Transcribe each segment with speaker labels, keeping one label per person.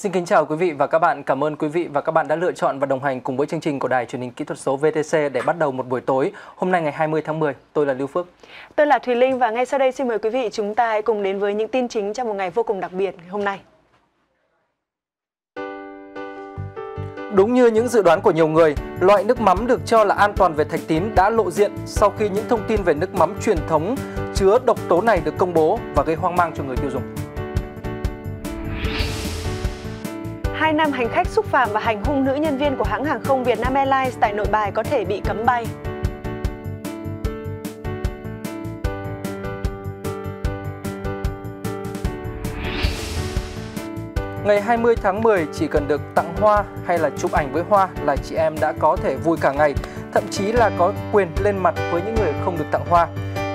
Speaker 1: Xin kính chào quý vị và các bạn. Cảm ơn quý vị và các bạn đã lựa chọn và đồng hành cùng với chương trình của Đài truyền hình kỹ thuật số VTC để bắt đầu một buổi tối hôm nay ngày 20 tháng 10. Tôi là Lưu Phước.
Speaker 2: Tôi là Thùy Linh và ngay sau đây xin mời quý vị chúng ta hãy cùng đến với những tin chính trong một ngày vô cùng đặc biệt hôm nay.
Speaker 1: Đúng như những dự đoán của nhiều người, loại nước mắm được cho là an toàn về thạch tín đã lộ diện sau khi những thông tin về nước mắm truyền thống chứa độc tố này được công bố và gây hoang mang cho người tiêu dùng.
Speaker 2: hai nam hành khách xúc phạm và hành hung nữ nhân viên của hãng hàng không Vietnam Airlines tại nội bài có thể bị cấm bay.
Speaker 1: Ngày 20 tháng 10 chỉ cần được tặng hoa hay là chụp ảnh với hoa là chị em đã có thể vui cả ngày, thậm chí là có quyền lên mặt với những người không được tặng hoa.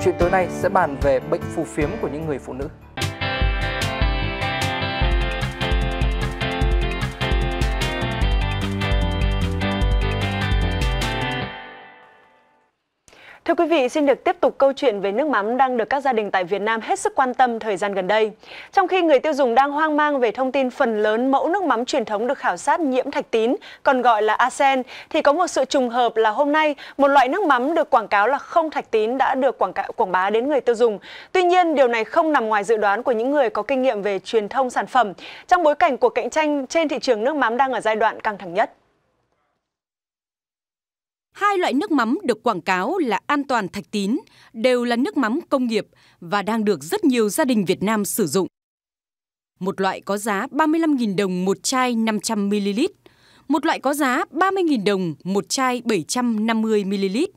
Speaker 1: Chuyện tối nay sẽ bàn về bệnh phù phiếm của những người phụ nữ.
Speaker 2: Thưa quý vị, xin được tiếp tục câu chuyện về nước mắm đang được các gia đình tại Việt Nam hết sức quan tâm thời gian gần đây. Trong khi người tiêu dùng đang hoang mang về thông tin phần lớn mẫu nước mắm truyền thống được khảo sát nhiễm thạch tín, còn gọi là arsen, thì có một sự trùng hợp là hôm nay một loại nước mắm được quảng cáo là không thạch tín đã được quảng cáo, quảng bá đến người tiêu dùng. Tuy nhiên, điều này không nằm ngoài dự đoán của những người có kinh nghiệm về truyền thông sản phẩm trong bối cảnh của cạnh tranh trên thị trường nước mắm đang ở giai đoạn căng thẳng nhất.
Speaker 3: Hai loại nước mắm được quảng cáo là an toàn thạch tín đều là nước mắm công nghiệp và đang được rất nhiều gia đình Việt Nam sử dụng. Một loại có giá 35.000 đồng một chai 500ml, một loại có giá 30.000 đồng một chai 750ml.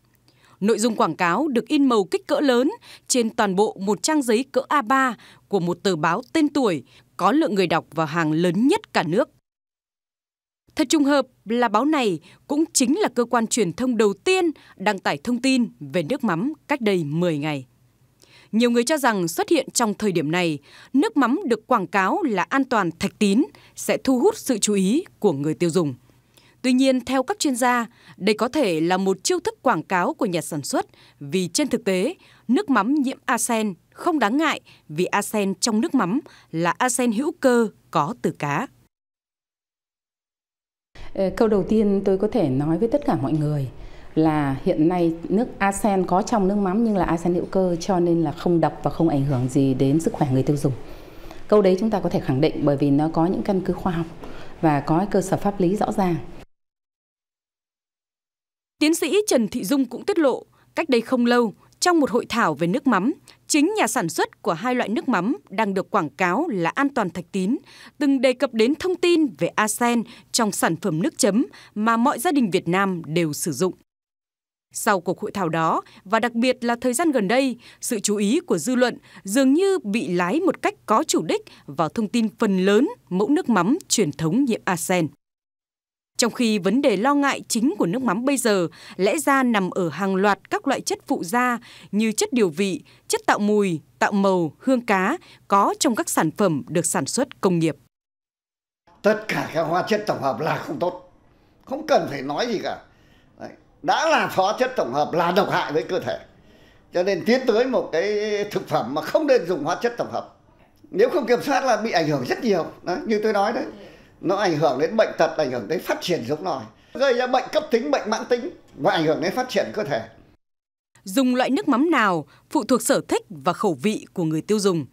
Speaker 3: Nội dung quảng cáo được in màu kích cỡ lớn trên toàn bộ một trang giấy cỡ A3 của một tờ báo tên tuổi có lượng người đọc và hàng lớn nhất cả nước. Thật trùng hợp là báo này cũng chính là cơ quan truyền thông đầu tiên đăng tải thông tin về nước mắm cách đây 10 ngày. Nhiều người cho rằng xuất hiện trong thời điểm này, nước mắm được quảng cáo là an toàn thạch tín sẽ thu hút sự chú ý của người tiêu dùng. Tuy nhiên, theo các chuyên gia, đây có thể là một chiêu thức quảng cáo của nhà sản xuất vì trên thực tế, nước mắm nhiễm arsen không đáng ngại vì arsen trong nước mắm là arsen hữu cơ có từ cá. Ờ, câu đầu tiên tôi có thể nói với tất cả mọi người là hiện nay nước arsen có trong nước mắm nhưng là arsen hữu cơ cho nên là không độc và không ảnh hưởng gì đến sức khỏe người tiêu dùng. Câu đấy chúng ta có thể khẳng định bởi vì nó có những căn cứ khoa học và có cơ sở pháp lý rõ ràng. Tiến sĩ Trần Thị Dung cũng tiết lộ, cách đây không lâu, trong một hội thảo về nước mắm, chính nhà sản xuất của hai loại nước mắm đang được quảng cáo là an toàn thạch tín, từng đề cập đến thông tin về arsen trong sản phẩm nước chấm mà mọi gia đình Việt Nam đều sử dụng. Sau cuộc hội thảo đó, và đặc biệt là thời gian gần đây, sự chú ý của dư luận dường như bị lái một cách có chủ đích vào thông tin phần lớn mẫu nước mắm truyền thống nhiễm arsen. Trong khi vấn đề lo ngại chính của nước mắm bây giờ lẽ ra nằm ở hàng loạt các loại chất phụ gia như chất điều vị, chất tạo mùi, tạo màu, hương cá có trong các sản phẩm được sản xuất công nghiệp.
Speaker 1: Tất cả các hóa chất tổng hợp là không tốt, không cần phải nói gì cả. Đã là hóa chất tổng hợp là độc hại với cơ thể. Cho nên tiến tới một cái thực phẩm mà không nên dùng hóa chất tổng hợp. Nếu không kiểm soát là bị ảnh hưởng rất nhiều, đấy, như tôi nói đấy nó ảnh hưởng đến bệnh tật ảnh hưởng đến phát triển giống nòi gây ra bệnh cấp tính bệnh mãn tính và ảnh hưởng đến phát triển cơ thể
Speaker 3: dùng loại nước mắm nào phụ thuộc sở thích và khẩu vị của người tiêu dùng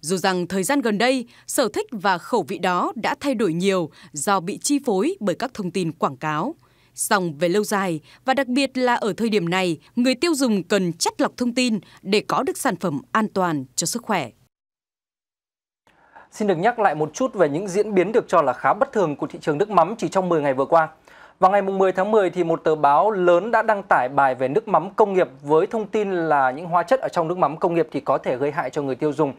Speaker 3: dù rằng thời gian gần đây sở thích và khẩu vị đó đã thay đổi nhiều do bị chi phối bởi các thông tin quảng cáo song về lâu dài và đặc biệt là ở thời điểm này người tiêu dùng cần chất lọc thông tin để có được sản phẩm an toàn cho sức khỏe
Speaker 1: Xin được nhắc lại một chút về những diễn biến được cho là khá bất thường của thị trường nước mắm chỉ trong 10 ngày vừa qua. Vào ngày 10 tháng 10 thì một tờ báo lớn đã đăng tải bài về nước mắm công nghiệp với thông tin là những hóa chất ở trong nước mắm công nghiệp thì có thể gây hại cho người tiêu dùng.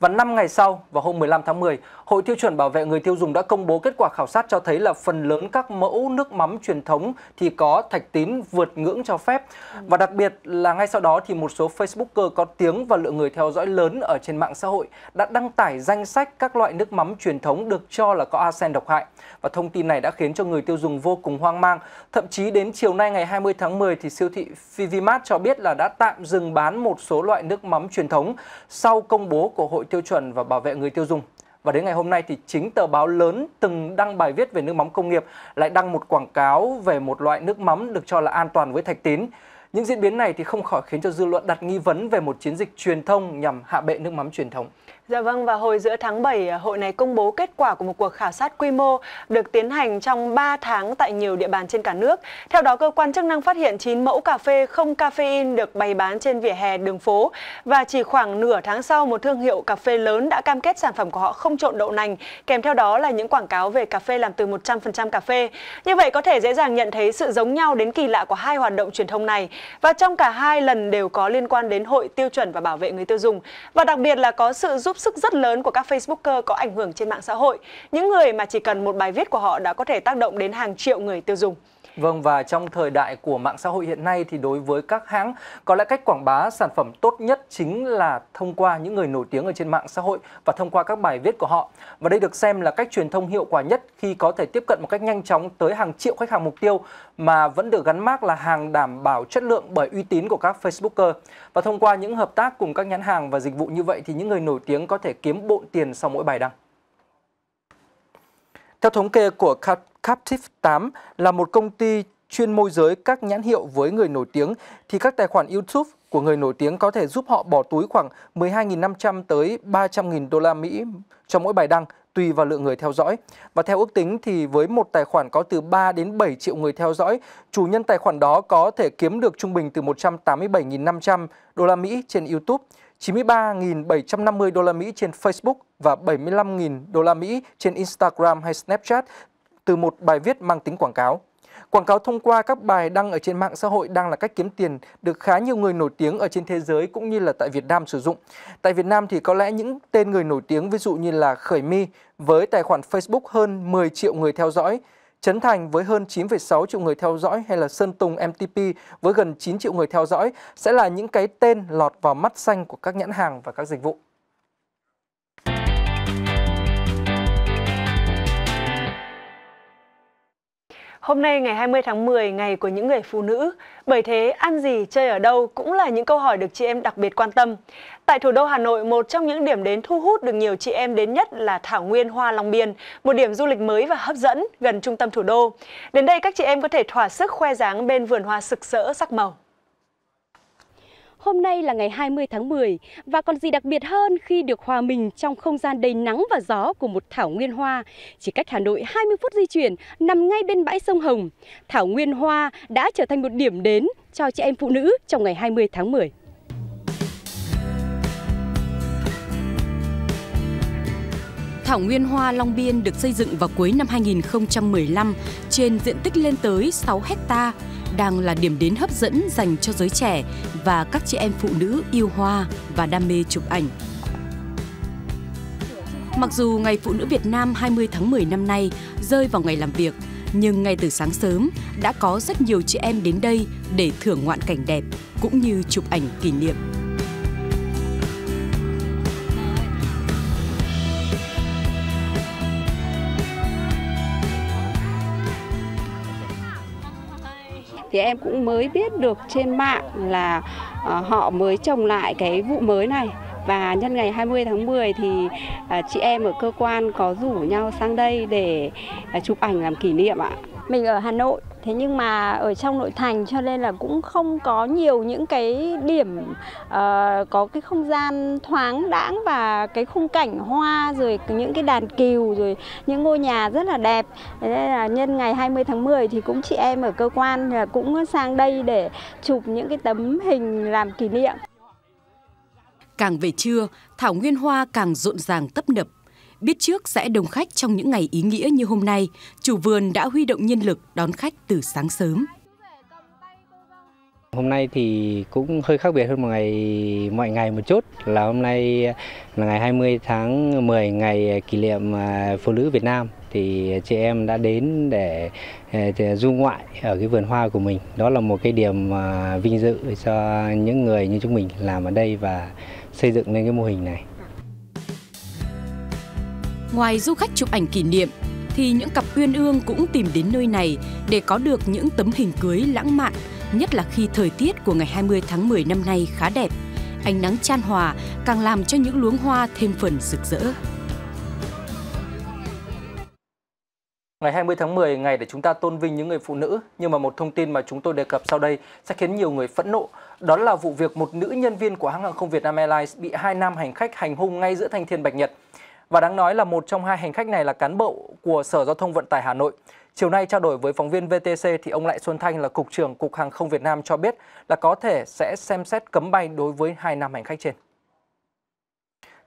Speaker 1: Và 5 ngày sau, vào hôm 15 tháng 10, Hội tiêu chuẩn bảo vệ người tiêu dùng đã công bố kết quả khảo sát cho thấy là phần lớn các mẫu nước mắm truyền thống thì có thạch tín vượt ngưỡng cho phép. Và đặc biệt là ngay sau đó thì một số Facebooker có tiếng và lượng người theo dõi lớn ở trên mạng xã hội đã đăng tải danh sách các loại nước mắm truyền thống được cho là có arsen độc hại. Và thông tin này đã khiến cho người tiêu dùng vô cùng hoang mang. Thậm chí đến chiều nay ngày 20 tháng 10 thì siêu thị Fivimart cho biết là đã tạm dừng bán một số loại nước mắm truyền thống sau công bố của Hội tiêu chuẩn và bảo vệ người tiêu dùng. Và đến ngày hôm nay thì chính tờ báo lớn từng đăng bài viết về nước mắm công nghiệp lại đăng một quảng cáo về một loại nước mắm được cho là an toàn với thạch tín. Những diễn biến này thì không khỏi khiến cho dư luận đặt nghi vấn về một chiến dịch truyền thông nhằm hạ bệ nước mắm truyền thống.
Speaker 2: Dạ vâng và hồi giữa tháng 7 à, hội này công bố kết quả của một cuộc khảo sát quy mô được tiến hành trong 3 tháng tại nhiều địa bàn trên cả nước. Theo đó cơ quan chức năng phát hiện 9 mẫu cà phê không caffeine được bày bán trên vỉa hè đường phố và chỉ khoảng nửa tháng sau một thương hiệu cà phê lớn đã cam kết sản phẩm của họ không trộn đậu nành, kèm theo đó là những quảng cáo về cà phê làm từ 100% cà phê. Như vậy có thể dễ dàng nhận thấy sự giống nhau đến kỳ lạ của hai hoạt động truyền thông này và trong cả hai lần đều có liên quan đến hội tiêu chuẩn và bảo vệ người tiêu dùng và đặc biệt là có sự giúp sức rất lớn của các Facebooker có ảnh hưởng trên mạng xã hội, những người mà chỉ cần một bài viết của họ đã có thể tác động đến hàng triệu người tiêu dùng. Vâng và trong thời đại của mạng xã hội hiện nay thì đối với các hãng có lẽ cách quảng bá sản
Speaker 1: phẩm tốt nhất chính là thông qua những người nổi tiếng ở trên mạng xã hội và thông qua các bài viết của họ. Và đây được xem là cách truyền thông hiệu quả nhất khi có thể tiếp cận một cách nhanh chóng tới hàng triệu khách hàng mục tiêu mà vẫn được gắn mác là hàng đảm bảo chất lượng bởi uy tín của các Facebooker. Và thông qua những hợp tác cùng các nhãn hàng và dịch vụ như vậy thì những người nổi tiếng có thể kiếm bộn tiền sau mỗi bài đăng. Theo thống kê của Captive 8 là một công ty chuyên môi giới các nhãn hiệu với người nổi tiếng thì các tài khoản YouTube của người nổi tiếng có thể giúp họ bỏ túi khoảng 12.500 tới 300.000 đô la Mỹ cho mỗi bài đăng tùy vào lượng người theo dõi. Và theo ước tính thì với một tài khoản có từ 3 đến 7 triệu người theo dõi, chủ nhân tài khoản đó có thể kiếm được trung bình từ 187.500 đô la Mỹ trên YouTube. 93.750 đô la Mỹ trên Facebook và 75.000 đô la Mỹ trên Instagram hay Snapchat từ một bài viết mang tính quảng cáo. Quảng cáo thông qua các bài đăng ở trên mạng xã hội đang là cách kiếm tiền được khá nhiều người nổi tiếng ở trên thế giới cũng như là tại Việt Nam sử dụng. Tại Việt Nam thì có lẽ những tên người nổi tiếng ví dụ như là Khởi My với tài khoản Facebook hơn 10 triệu người theo dõi Trấn Thành với hơn 9,6 triệu người theo dõi hay là Sơn Tùng MTP với gần 9 triệu người theo dõi sẽ là những cái tên lọt vào mắt xanh của các nhãn hàng và các dịch vụ.
Speaker 2: Hôm nay ngày 20 tháng 10, ngày của những người phụ nữ. Bởi thế, ăn gì, chơi ở đâu cũng là những câu hỏi được chị em đặc biệt quan tâm. Tại thủ đô Hà Nội, một trong những điểm đến thu hút được nhiều chị em đến nhất là Thảo Nguyên Hoa Long Biên, một điểm du lịch mới và hấp dẫn gần trung tâm thủ đô. Đến đây, các chị em có thể thỏa sức khoe dáng bên vườn hoa sực sỡ sắc màu. Hôm nay là
Speaker 3: ngày 20 tháng 10 và còn gì đặc biệt hơn khi được hòa mình trong không gian đầy nắng và gió của một thảo nguyên hoa. Chỉ cách Hà Nội 20 phút di chuyển nằm ngay bên bãi sông Hồng, thảo nguyên hoa đã trở thành một điểm đến cho chị em phụ nữ trong ngày 20 tháng 10. Thảo Nguyên Hoa Long Biên được xây dựng vào cuối năm 2015 trên diện tích lên tới 6 hectare đang là điểm đến hấp dẫn dành cho giới trẻ và các chị em phụ nữ yêu hoa và đam mê chụp ảnh. Mặc dù Ngày Phụ nữ Việt Nam 20 tháng 10 năm nay rơi vào ngày làm việc, nhưng ngay từ sáng sớm đã có rất nhiều chị em đến đây để thưởng ngoạn cảnh đẹp cũng như chụp ảnh kỷ niệm. thì em cũng mới biết được trên mạng là ờ, họ mới trồng lại cái vụ mới này và nhân ngày 20 tháng 10 thì ờ, chị em ở cơ quan có rủ nhau sang đây để ờ, chụp ảnh làm kỷ niệm ạ. Mình ở Hà Nội thế nhưng mà ở trong nội thành cho nên là cũng không có nhiều những cái điểm uh, có cái không gian thoáng đãng và cái khung cảnh hoa rồi những cái đàn cừu rồi những ngôi nhà rất là đẹp thế nên là nhân ngày 20 tháng 10 thì cũng chị em ở cơ quan cũng sang đây để chụp những cái tấm hình làm kỷ niệm Càng về trưa, thảo nguyên hoa càng rộn ràng tấp nập Biết trước sẽ đông khách trong những ngày ý nghĩa như hôm nay, chủ vườn đã huy động nhân lực đón khách từ sáng sớm.
Speaker 4: Hôm nay thì cũng hơi khác biệt hơn một ngày mọi ngày một chút là hôm nay là ngày 20 tháng 10 ngày kỷ niệm à, phụ nữ Việt Nam thì chị em đã đến để à, du ngoại ở cái vườn hoa của mình. Đó là một cái điểm à, vinh dự cho những người như chúng mình làm ở đây và xây dựng lên cái mô hình này.
Speaker 3: Ngoài du khách chụp ảnh kỷ niệm, thì những cặp uyên ương cũng tìm đến nơi này để có được những tấm hình cưới lãng mạn, nhất là khi thời tiết của ngày 20 tháng 10 năm nay khá đẹp. Ánh nắng chan hòa càng làm cho những luống hoa thêm phần rực rỡ.
Speaker 1: Ngày 20 tháng 10, ngày để chúng ta tôn vinh những người phụ nữ, nhưng mà một thông tin mà chúng tôi đề cập sau đây sẽ khiến nhiều người phẫn nộ. Đó là vụ việc một nữ nhân viên của hãng hàng không Vietnam Airlines bị hai nam hành khách hành hung ngay giữa Thanh Thiên Bạch Nhật. Và đáng nói là một trong hai hành khách này là cán bộ của Sở Giao thông Vận tải Hà Nội. Chiều nay trao đổi với phóng viên VTC thì ông Lại Xuân Thanh là Cục trưởng Cục Hàng không Việt Nam cho biết là có thể sẽ xem xét cấm bay đối với hai nam hành khách trên.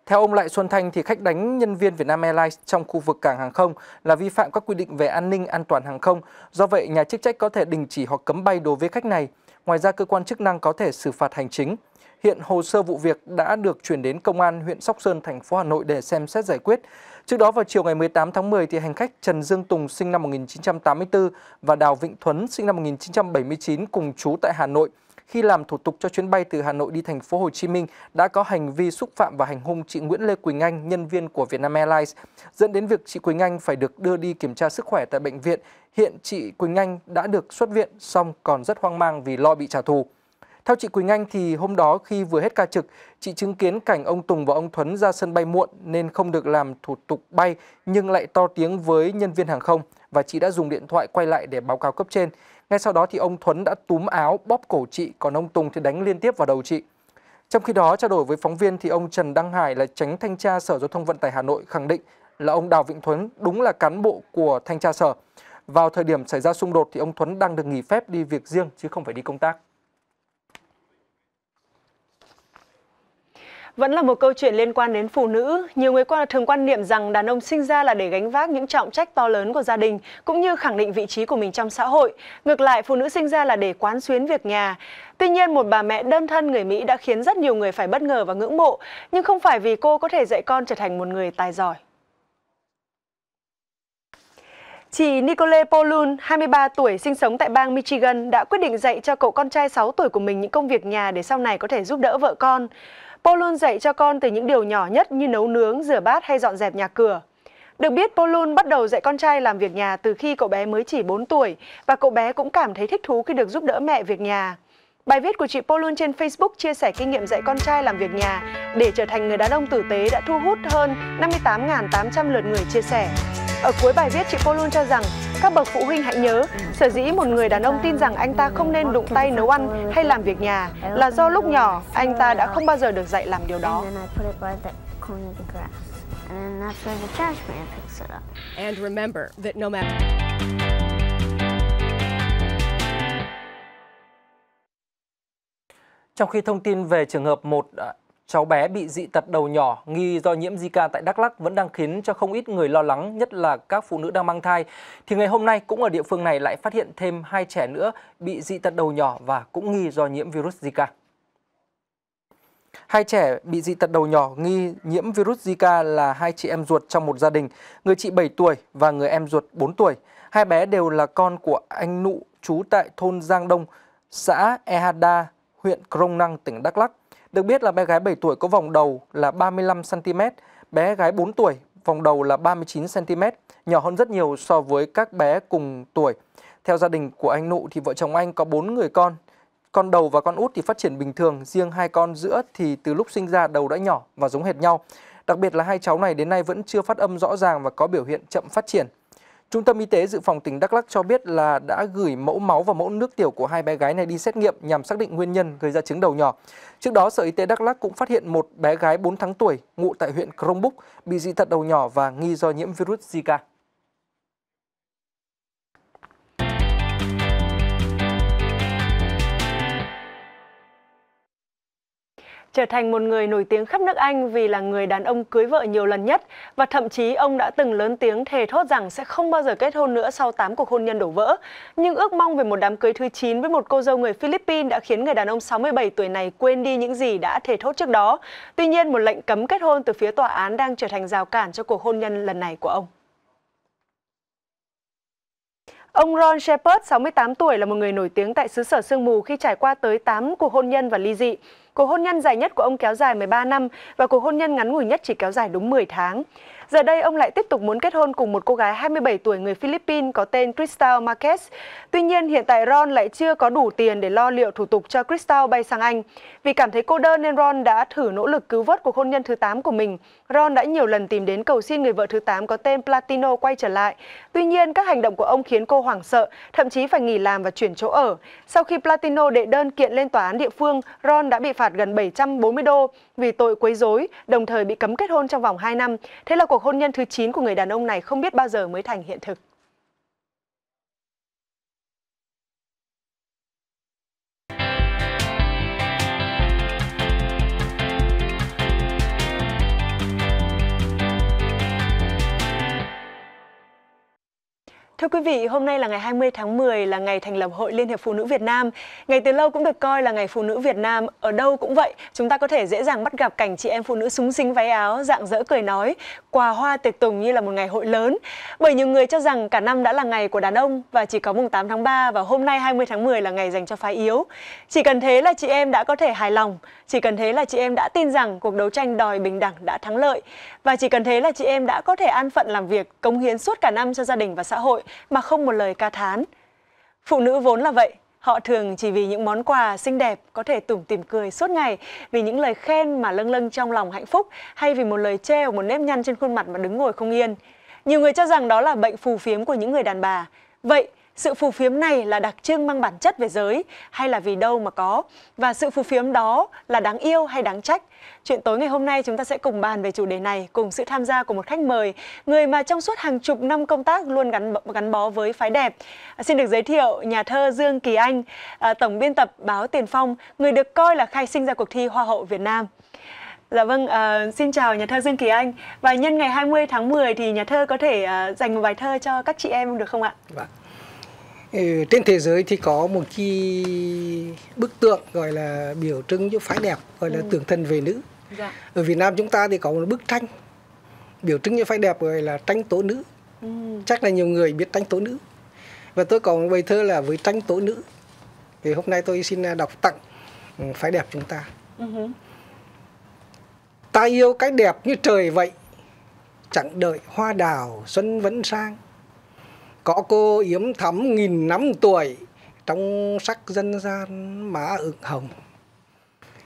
Speaker 1: Theo ông Lại Xuân Thanh thì khách đánh nhân viên Vietnam Airlines trong khu vực cảng hàng không là vi phạm các quy định về an ninh an toàn hàng không. Do vậy, nhà chức trách có thể đình chỉ hoặc cấm bay đối với khách này. Ngoài ra, cơ quan chức năng có thể xử phạt hành chính. Hiện hồ sơ vụ việc đã được chuyển đến Công an huyện Sóc Sơn, thành phố Hà Nội để xem xét giải quyết. Trước đó vào chiều ngày 18 tháng 10, thì hành khách Trần Dương Tùng sinh năm 1984 và Đào Vịnh Thuấn sinh năm 1979 cùng trú tại Hà Nội khi làm thủ tục cho chuyến bay từ Hà Nội đi thành phố Hồ Chí Minh đã có hành vi xúc phạm và hành hung chị Nguyễn Lê Quỳnh Anh, nhân viên của Vietnam Airlines, dẫn đến việc chị Quỳnh Anh phải được đưa đi kiểm tra sức khỏe tại bệnh viện. Hiện chị Quỳnh Anh đã được xuất viện, song còn rất hoang mang vì lo bị trả thù. Theo chị Quỳnh Anh thì hôm đó khi vừa hết ca trực, chị chứng kiến cảnh ông Tùng và ông Thuấn ra sân bay muộn nên không được làm thủ tục bay nhưng lại to tiếng với nhân viên hàng không và chị đã dùng điện thoại quay lại để báo cáo cấp trên. Ngay sau đó thì ông Thuấn đã túm áo bóp cổ chị còn ông Tùng thì đánh liên tiếp vào đầu chị. Trong khi đó trao đổi với phóng viên thì ông Trần Đăng Hải là tránh thanh tra Sở Giao thông Vận tải Hà Nội khẳng định là ông Đào Vĩnh Thuấn đúng là cán bộ của thanh tra sở. Vào thời điểm xảy ra xung đột thì ông Thuấn đang được nghỉ phép đi việc riêng chứ không phải đi công tác.
Speaker 2: Vẫn là một câu chuyện liên quan đến phụ nữ, nhiều người qua thường quan niệm rằng đàn ông sinh ra là để gánh vác những trọng trách to lớn của gia đình cũng như khẳng định vị trí của mình trong xã hội. Ngược lại, phụ nữ sinh ra là để quán xuyến việc nhà. Tuy nhiên, một bà mẹ đơn thân người Mỹ đã khiến rất nhiều người phải bất ngờ và ngưỡng mộ, nhưng không phải vì cô có thể dạy con trở thành một người tài giỏi. Chị Nicole Paulun, 23 tuổi, sinh sống tại bang Michigan, đã quyết định dạy cho cậu con trai 6 tuổi của mình những công việc nhà để sau này có thể giúp đỡ vợ con. Cô luôn dạy cho con từ những điều nhỏ nhất như nấu nướng, rửa bát hay dọn dẹp nhà cửa. Được biết, cô luôn bắt đầu dạy con trai làm việc nhà từ khi cậu bé mới chỉ 4 tuổi và cậu bé cũng cảm thấy thích thú khi được giúp đỡ mẹ việc nhà. Bài viết của chị Polun trên Facebook chia sẻ kinh nghiệm dạy con trai làm việc nhà để trở thành người đàn ông tử tế đã thu hút hơn 58.800 lượt người chia sẻ. Ở cuối bài viết, chị Cô luôn cho rằng các bậc phụ huynh hãy nhớ, sở dĩ một người đàn ông tin rằng anh ta không nên đụng tay nấu ăn hay làm việc nhà là do lúc nhỏ anh ta đã không bao giờ được dạy làm điều đó. And remember that no matter
Speaker 1: Trong khi thông tin về trường hợp một à, Cháu bé bị dị tật đầu nhỏ nghi do nhiễm Zika tại Đắk Lắk vẫn đang khiến cho không ít người lo lắng, nhất là các phụ nữ đang mang thai. Thì ngày hôm nay cũng ở địa phương này lại phát hiện thêm hai trẻ nữa bị dị tật đầu nhỏ và cũng nghi do nhiễm virus Zika. Hai trẻ bị dị tật đầu nhỏ nghi nhiễm virus Zika là hai chị em ruột trong một gia đình, người chị 7 tuổi và người em ruột 4 tuổi. Hai bé đều là con của anh nụ trú tại thôn Giang Đông, xã Ehada, huyện Krông Năng, tỉnh Đắk Lắk. Được biết là bé gái 7 tuổi có vòng đầu là 35cm, bé gái 4 tuổi vòng đầu là 39cm, nhỏ hơn rất nhiều so với các bé cùng tuổi. Theo gia đình của anh Nụ thì vợ chồng anh có 4 người con. Con đầu và con út thì phát triển bình thường, riêng hai con giữa thì từ lúc sinh ra đầu đã nhỏ và giống hệt nhau. Đặc biệt là hai cháu này đến nay vẫn chưa phát âm rõ ràng và có biểu hiện chậm phát triển. Trung tâm Y tế Dự phòng tỉnh Đắk Lắk cho biết là đã gửi mẫu máu và mẫu nước tiểu của hai bé gái này đi xét nghiệm nhằm xác định nguyên nhân gây ra chứng đầu nhỏ. Trước đó, Sở Y tế Đắk Lắk cũng phát hiện một bé gái 4 tháng tuổi ngụ tại huyện Krông Búc bị dị tật đầu nhỏ và nghi do nhiễm virus Zika.
Speaker 2: trở thành một người nổi tiếng khắp nước Anh vì là người đàn ông cưới vợ nhiều lần nhất và thậm chí ông đã từng lớn tiếng thề thốt rằng sẽ không bao giờ kết hôn nữa sau 8 cuộc hôn nhân đổ vỡ. Nhưng ước mong về một đám cưới thứ 9 với một cô dâu người Philippines đã khiến người đàn ông 67 tuổi này quên đi những gì đã thề thốt trước đó. Tuy nhiên, một lệnh cấm kết hôn từ phía tòa án đang trở thành rào cản cho cuộc hôn nhân lần này của ông. Ông Ron Shepard, 68 tuổi, là một người nổi tiếng tại xứ sở sương mù khi trải qua tới 8 cuộc hôn nhân và ly dị. Cuộc hôn nhân dài nhất của ông kéo dài 13 năm và cuộc hôn nhân ngắn ngủi nhất chỉ kéo dài đúng 10 tháng. Giờ đây ông lại tiếp tục muốn kết hôn cùng một cô gái 27 tuổi người Philippines có tên Crystal Marquez. Tuy nhiên hiện tại Ron lại chưa có đủ tiền để lo liệu thủ tục cho Crystal bay sang Anh. Vì cảm thấy cô đơn nên Ron đã thử nỗ lực cứu vớt cuộc hôn nhân thứ 8 của mình. Ron đã nhiều lần tìm đến cầu xin người vợ thứ 8 có tên Platino quay trở lại. Tuy nhiên các hành động của ông khiến cô hoảng sợ, thậm chí phải nghỉ làm và chuyển chỗ ở. Sau khi Platino đệ đơn kiện lên tòa án địa phương, Ron đã bị phạt gần 740 đô vì tội quấy rối, đồng thời bị cấm kết hôn trong vòng 2 năm. Thế là cuộc hôn nhân thứ 9 của người đàn ông này không biết bao giờ mới thành hiện thực. Thưa quý vị, hôm nay là ngày 20 tháng 10 là ngày thành lập Hội Liên hiệp Phụ nữ Việt Nam. Ngày từ lâu cũng được coi là ngày Phụ nữ Việt Nam, ở đâu cũng vậy, chúng ta có thể dễ dàng bắt gặp cảnh chị em phụ nữ súng xính váy áo, dạng dỡ cười nói, quà hoa tiệc tùng như là một ngày hội lớn. Bởi nhiều người cho rằng cả năm đã là ngày của đàn ông và chỉ có mùng 8 tháng 3 và hôm nay 20 tháng 10 là ngày dành cho phái yếu. Chỉ cần thế là chị em đã có thể hài lòng, chỉ cần thế là chị em đã tin rằng cuộc đấu tranh đòi bình đẳng đã thắng lợi và chỉ cần thế là chị em đã có thể an phận làm việc, cống hiến suốt cả năm cho gia đình và xã hội mà không một lời ca thán. Phụ nữ vốn là vậy, họ thường chỉ vì những món quà xinh đẹp có thể tủm tỉm cười suốt ngày, vì những lời khen mà lâng lâng trong lòng hạnh phúc hay vì một lời treo một nếp nhăn trên khuôn mặt mà đứng ngồi không yên. Nhiều người cho rằng đó là bệnh phù phiếm của những người đàn bà. Vậy sự phù phiếm này là đặc trưng mang bản chất về giới hay là vì đâu mà có và sự phù phiếm đó là đáng yêu hay đáng trách. Chuyện tối ngày hôm nay chúng ta sẽ cùng bàn về chủ đề này cùng sự tham gia của một khách mời, người mà trong suốt hàng chục năm công tác luôn gắn gắn bó với phái đẹp. À, xin được giới thiệu nhà thơ Dương Kỳ Anh, à, tổng biên tập báo Tiền Phong, người được coi là khai sinh ra cuộc thi Hoa hậu Việt Nam. Dạ vâng, uh, xin chào nhà thơ Dương Kỳ Anh Và nhân ngày 20 tháng 10 thì nhà thơ có thể uh, dành một bài thơ cho các chị em được không ạ? Vâng
Speaker 4: Ừ, trên thế giới thì có một cái bức tượng gọi là biểu trưng cho phái đẹp gọi là ừ. tượng thần về nữ dạ. ở Việt Nam chúng ta thì có một bức tranh biểu trưng cho phái đẹp gọi là tranh tố nữ ừ. chắc là nhiều người biết tranh tố nữ và tôi có một bài thơ là với tranh tố nữ thì hôm nay tôi xin à, đọc tặng ừ, phái đẹp chúng ta ừ. ta yêu cái đẹp như trời vậy chẳng đợi hoa đào xuân vẫn sang có cô yếm thắm nghìn năm tuổi Trong sắc dân gian má ửng hồng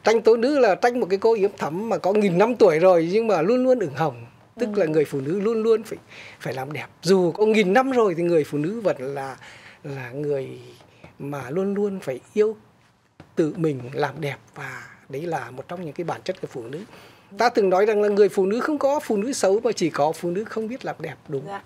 Speaker 4: Tranh tố nữ là tranh một cái cô yếm thắm mà có nghìn năm tuổi rồi nhưng mà luôn luôn ửng hồng tức ừ. là người phụ nữ luôn luôn phải phải làm đẹp dù có nghìn năm rồi thì người phụ nữ vẫn là là người mà luôn luôn phải yêu tự mình làm đẹp và đấy là một trong những cái bản chất của phụ nữ ta từng nói rằng là người phụ nữ không có phụ nữ xấu mà chỉ có phụ nữ không biết làm đẹp đúng dạ.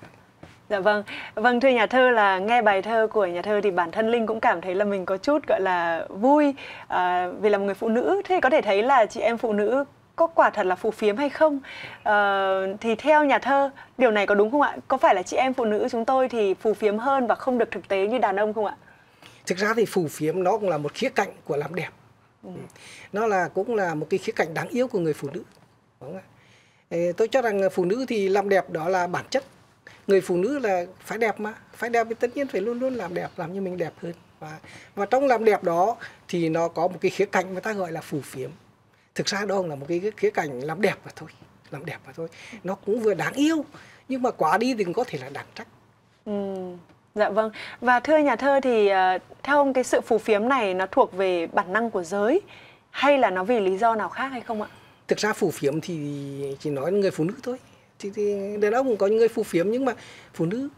Speaker 2: Dạ vâng, vâng thưa nhà thơ là nghe bài thơ của nhà thơ thì bản thân Linh cũng cảm thấy là mình có chút gọi là vui à, vì là một người phụ nữ. Thế có thể thấy là chị em phụ nữ có quả thật là phù phiếm hay không? À, thì theo nhà thơ điều này có đúng không ạ? Có phải là chị em phụ nữ chúng tôi thì phù phiếm hơn và không được thực tế như đàn ông không ạ?
Speaker 4: Thực ra thì phù phiếm nó cũng là một khía cạnh của làm đẹp. Ừ. ừ. Nó là cũng là một cái khía cạnh đáng yếu của người phụ nữ. Đúng không ạ? Tôi cho rằng phụ nữ thì làm đẹp đó là bản chất người phụ nữ là phải đẹp mà phải đẹp thì tất nhiên phải luôn luôn làm đẹp làm như mình đẹp hơn và và trong làm đẹp đó thì nó có một cái khía cạnh mà ta gọi là phù phiếm thực ra đó là một cái khía cạnh làm đẹp mà thôi làm đẹp mà thôi nó cũng vừa đáng yêu nhưng mà quá đi thì cũng có thể là đáng trách
Speaker 2: ừ. Dạ vâng. Và thưa nhà thơ thì ờ, theo ông cái sự phù phiếm này nó thuộc về bản năng của giới hay là nó vì lý do nào khác hay không ạ?
Speaker 4: Thực ra phù phiếm thì chỉ nói người phụ nữ thôi thì, thì đàn ông có những người phù phiếm nhưng mà phụ nữ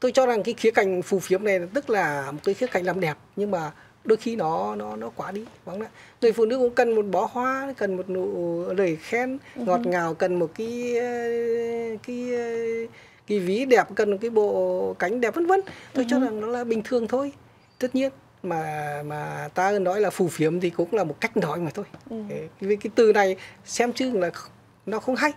Speaker 4: tôi cho rằng cái khía cạnh phù phiếm này tức là một cái khía cạnh làm đẹp nhưng mà đôi khi nó nó nó quá đi vắng lại người phụ nữ cũng cần một bó hoa cần một nụ lời khen ừ ngọt ngào cần một cái cái cái ví đẹp cần một cái bộ cánh đẹp vân vân tôi uh cho rằng nó là bình thường thôi tất nhiên mà mà ta nói là phù phiếm thì cũng là một cách nói mà thôi uh vì cái từ này xem chứ là nó không hay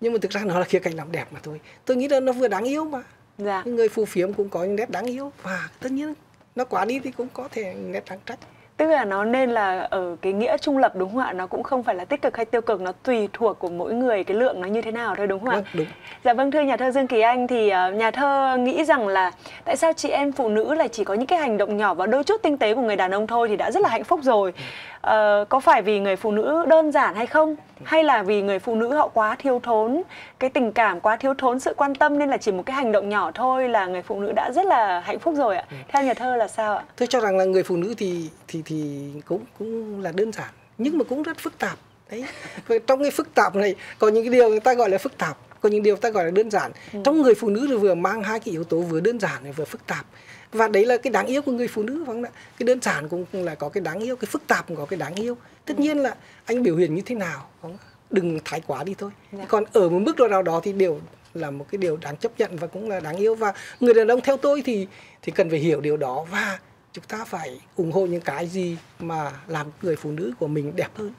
Speaker 4: nhưng mà thực ra nó là khía cạnh làm đẹp mà thôi tôi nghĩ là nó
Speaker 2: vừa đáng yêu mà dạ. người phù phiếm cũng có những nét đáng yêu và tất nhiên nó quá đi thì cũng có thể nét đáng trách tức là nó nên là ở cái nghĩa trung lập đúng không ạ nó cũng không phải là tích cực hay tiêu cực nó tùy thuộc của mỗi người cái lượng nó như thế nào thôi đúng không ạ vâng, đúng. dạ vâng thưa nhà thơ dương kỳ anh thì ờ, nhà thơ nghĩ rằng là tại sao chị em phụ nữ lại chỉ có những cái hành động nhỏ và đôi chút tinh tế của người đàn ông thôi thì đã rất là hạnh phúc rồi ừ uh, có phải vì người phụ nữ đơn giản hay không hay là vì người phụ nữ họ quá thiếu thốn cái tình cảm quá thiếu thốn sự quan tâm nên là chỉ một cái hành động nhỏ thôi là người phụ nữ đã rất là hạnh phúc rồi ạ ừ. theo nhà thơ là sao ạ tôi cho
Speaker 4: rằng là người phụ nữ thì thì thì cũng cũng là đơn giản nhưng mà cũng rất phức tạp đấy trong cái phức tạp này có những cái điều người ta gọi là phức tạp có những điều ta gọi là đơn giản ừ. trong người phụ nữ thì vừa mang hai cái yếu tố vừa đơn giản vừa phức tạp và đấy là cái đáng yêu của người phụ nữ vâng ạ cái đơn giản cũng là có cái đáng yêu cái phức tạp cũng có cái đáng yêu tất ừ. nhiên là anh biểu hiện như thế nào đừng thái quá đi thôi dạ. còn ở một mức độ nào đó thì đều là một cái điều đáng chấp nhận và cũng là đáng yêu và người đàn ông theo tôi thì thì cần phải hiểu điều đó và chúng ta phải ủng hộ những cái gì mà làm người phụ nữ của mình đẹp hơn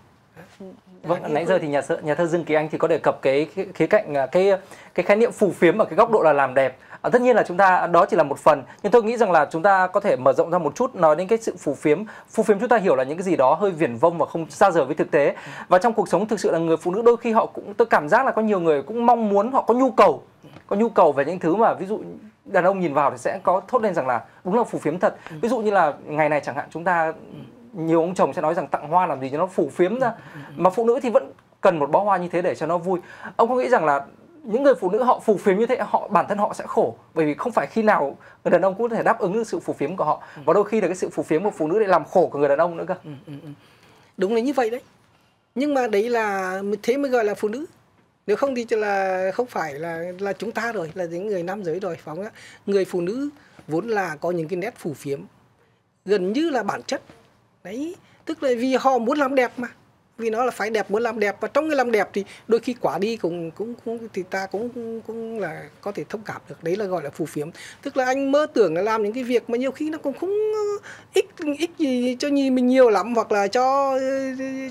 Speaker 1: vâng nãy giờ thì nhà nhà thơ Dương Kỳ Anh thì có đề cập cái khía cạnh à, cái cái khái niệm phù phiếm ở cái góc độ là làm đẹp à, tất nhiên là chúng ta đó chỉ là một phần nhưng tôi nghĩ rằng là chúng ta có thể mở rộng ra một chút nói đến cái sự phù phiếm phù phiếm chúng ta hiểu là những cái gì đó hơi viển vông và không xa rời với thực tế ừ. và trong cuộc sống thực sự là người phụ nữ đôi khi họ cũng tôi cảm giác là có nhiều người cũng mong muốn họ có nhu cầu có nhu cầu về những thứ mà ví dụ đàn ông nhìn vào thì sẽ có thốt lên rằng là đúng là phù phiếm thật ừ. ví dụ như là ngày này chẳng hạn chúng ta ừ nhiều ông chồng sẽ nói rằng tặng hoa làm gì cho nó phủ phiếm ra mà phụ nữ thì vẫn cần một bó hoa như thế để cho nó vui ông có nghĩ rằng là những người phụ nữ họ phù phiếm như thế họ bản thân họ sẽ khổ bởi vì không phải khi nào người đàn ông cũng có thể đáp ứng được sự phù phiếm của họ và đôi khi là cái sự phù phiếm của phụ nữ lại làm khổ của người đàn ông nữa cơ ừ, ừ, ừ. đúng là như vậy đấy nhưng mà đấy
Speaker 4: là thế mới gọi là phụ nữ nếu không thì là không phải là là chúng ta rồi là những người nam giới rồi phóng không người phụ nữ vốn là có những cái nét phù phiếm gần như là bản chất đấy tức là vì họ muốn làm đẹp mà vì nó là phải đẹp muốn làm đẹp và trong cái làm đẹp thì đôi khi quả đi cũng cũng, cũng thì ta cũng, cũng là có thể thông cảm được đấy là gọi là phù phiếm tức là anh mơ tưởng là làm những cái việc mà nhiều khi nó cũng không ít ít gì cho nhìn mình nhiều lắm hoặc là cho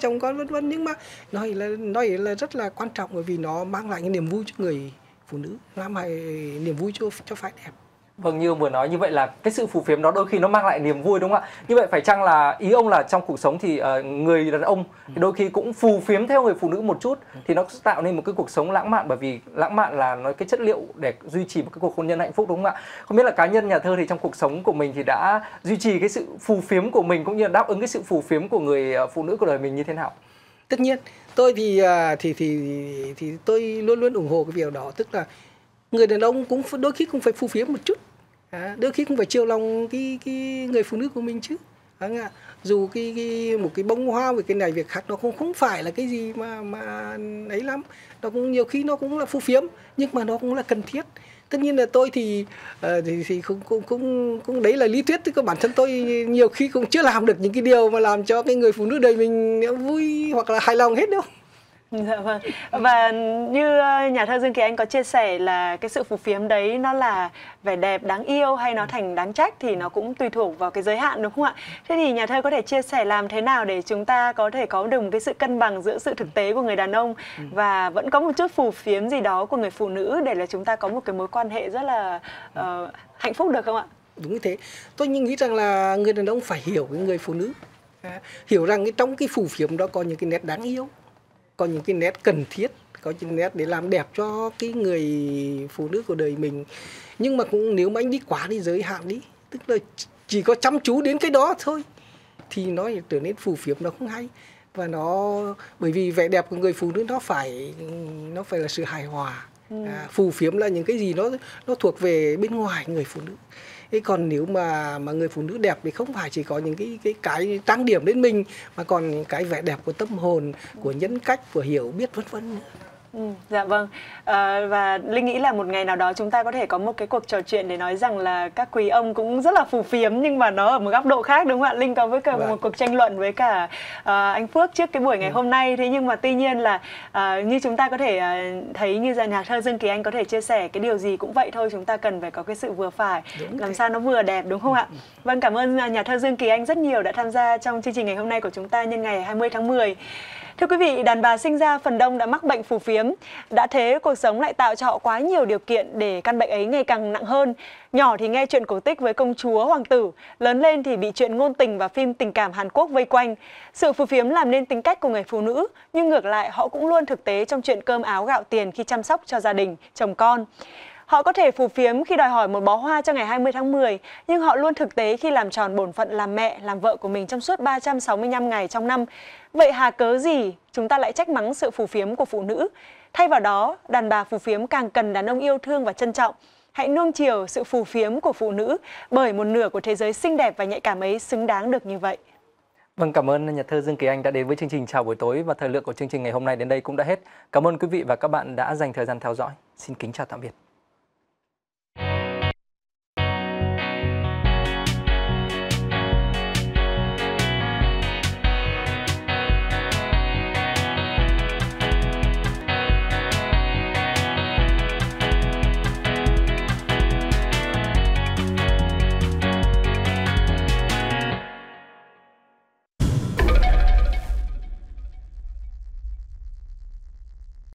Speaker 4: chồng con vân vân nhưng mà nói là nói là rất là quan trọng bởi vì nó mang lại cái niềm vui cho người phụ nữ làm hài niềm vui cho cho phải đẹp
Speaker 1: Vâng như ông vừa nói như vậy là cái sự phù phiếm đó đôi khi nó mang lại niềm vui đúng không ạ? Như vậy phải chăng là ý ông là trong cuộc sống thì uh, người đàn ông thì đôi khi cũng phù phiếm theo người phụ nữ một chút thì nó tạo nên một cái cuộc sống lãng mạn bởi vì lãng mạn là nó cái chất liệu để duy trì một cái cuộc hôn nhân hạnh phúc đúng không ạ? Không biết là cá nhân nhà thơ thì trong cuộc sống của mình thì đã duy trì cái sự phù phiếm của mình cũng như là đáp ứng cái sự phù phiếm của người ờ, phụ nữ của đời mình như thế nào? Tất nhiên
Speaker 4: tôi thì à, thì thì thì, thì tôi luôn luôn ủng hộ cái việc đó tức là người đàn ông cũng đôi khi cũng phải phù phiếm một chút à, đôi khi cũng phải chiều lòng cái cái người phụ nữ của mình chứ à, dù cái, cái một cái bông hoa về cái này việc khác nó không không phải là cái gì mà mà ấy lắm nó cũng nhiều khi nó cũng là phù phiếm nhưng mà nó cũng là cần thiết tất nhiên là tôi thì ờ, thì, thì cũng cũng cũng cũng đấy là lý thuyết chứ bản thân tôi nhiều khi cũng chưa làm được những cái điều mà làm cho cái người phụ nữ đời mình vui hoặc là hài lòng hết đâu
Speaker 2: Dạ vâng. Và như ờ, nhà thơ Dương Kỳ Anh có chia sẻ là cái sự phù phiếm đấy nó là vẻ đẹp đáng yêu hay nó ừ. thành đáng trách thì nó cũng tùy thuộc vào cái giới hạn đúng không ạ? Thế thì nhà thơ có thể chia sẻ làm thế nào để chúng ta có thể có được một cái sự cân bằng giữa sự thực tế của người đàn ông ừ. và vẫn có một chút phù phiếm gì đó của người phụ nữ để là chúng ta có một cái mối quan hệ rất là uh, hạnh phúc được không ạ? Đúng như thế. Tôi nghĩ rằng là người đàn
Speaker 4: ông phải hiểu cái người phụ nữ hiểu rằng cái trong cái phù phiếm đó có những cái nét đáng yêu có những cái nét cần thiết có những nét để làm đẹp cho cái người phụ nữ của đời mình nhưng mà cũng nếu mà anh đi quá đi giới hạn đi tức là chỉ có chăm chú đến cái đó thôi thì nó trở nên phù phiếm nó không hay và nó bởi vì vẻ đẹp của người phụ nữ nó phải nó phải là sự hài hòa ừ. à, phù phiếm là những cái gì nó nó thuộc về bên ngoài người phụ nữ thế còn nếu mà mà người phụ nữ đẹp thì không phải chỉ có những cái cái cái trang điểm đến mình mà còn cái vẻ đẹp của tâm hồn của nhân cách của hiểu biết vân vân nữa.
Speaker 2: Ừ, dạ vâng à, và linh nghĩ là một ngày nào đó chúng ta có thể có một cái cuộc trò chuyện để nói rằng là các quý ông cũng rất là phù phiếm nhưng mà nó ở một góc độ khác đúng không ạ linh có với cả vâng. một cuộc tranh luận với cả à, anh phước trước cái buổi ngày ừ. hôm nay thế nhưng mà tuy nhiên là à, như chúng ta có thể à, thấy như dàn nhạc thơ dương kỳ anh có thể chia sẻ cái điều gì cũng vậy thôi chúng ta cần phải có cái sự vừa phải đúng làm thế. sao nó vừa đẹp đúng không ạ ừ, ừ. vâng cảm ơn nhà thơ dương kỳ anh rất nhiều đã tham gia trong chương trình ngày hôm nay của chúng ta nhân ngày 20 tháng 10 Thưa quý vị, đàn bà sinh ra phần đông đã mắc bệnh phù phiếm. Đã thế, cuộc sống lại tạo cho họ quá nhiều điều kiện để căn bệnh ấy ngày càng nặng hơn. Nhỏ thì nghe chuyện cổ tích với công chúa, hoàng tử, lớn lên thì bị chuyện ngôn tình và phim tình cảm Hàn Quốc vây quanh. Sự phù phiếm làm nên tính cách của người phụ nữ, nhưng ngược lại họ cũng luôn thực tế trong chuyện cơm áo gạo tiền khi chăm sóc cho gia đình, chồng con. Họ có thể phù phiếm khi đòi hỏi một bó hoa cho ngày 20 tháng 10, nhưng họ luôn thực tế khi làm tròn bổn phận làm mẹ, làm vợ của mình trong suốt 365 ngày trong năm. Vậy hà cớ gì chúng ta lại trách mắng sự phù phiếm của phụ nữ? Thay vào đó, đàn bà phù phiếm càng cần đàn ông yêu thương và trân trọng. Hãy nuông chiều sự phù phiếm của phụ nữ bởi một nửa của thế giới xinh đẹp và nhạy cảm ấy xứng đáng được như vậy.
Speaker 1: Vâng, cảm ơn nhà thơ Dương Kỳ Anh đã đến với chương trình Chào buổi tối và thời lượng của chương trình ngày hôm nay đến đây cũng đã hết. Cảm ơn quý vị và các bạn đã dành thời gian theo dõi. Xin kính chào tạm biệt.